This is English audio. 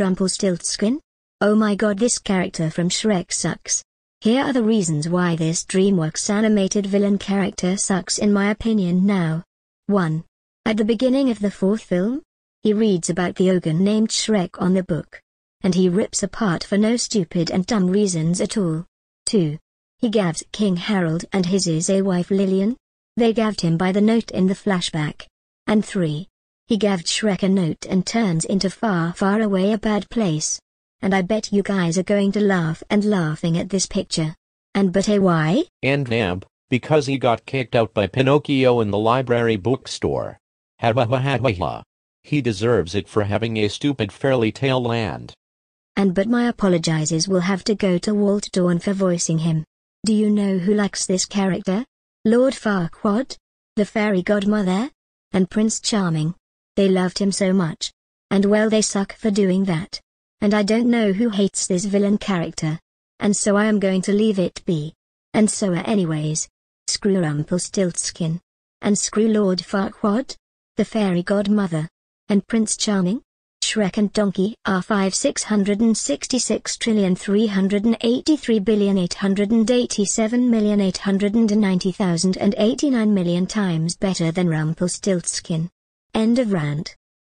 Rumpelstiltskin? Oh my god this character from Shrek sucks. Here are the reasons why this DreamWorks animated villain character sucks in my opinion now. 1. At the beginning of the fourth film, he reads about the ogre named Shrek on the book. And he rips apart for no stupid and dumb reasons at all. 2. He gavs King Harold and his is a wife Lillian. They gavved him by the note in the flashback. And 3. He gave Shrek a note and turns into far far away a bad place. And I bet you guys are going to laugh and laughing at this picture. And but hey why? And Namp, because he got kicked out by Pinocchio in the library bookstore. Ha ha ha ha ha. He deserves it for having a stupid fairy tale land. And but my apologizes will have to go to Walt Dawn for voicing him. Do you know who likes this character? Lord Farquaad? The fairy godmother? And Prince Charming? They loved him so much. And well they suck for doing that. And I don't know who hates this villain character. And so I am going to leave it be. And so are uh, anyways. Screw Rumpelstiltskin. And screw Lord Farquaad. The fairy godmother. And Prince Charming. Shrek and Donkey are 5 times better than Rumpelstiltskin. End of rant.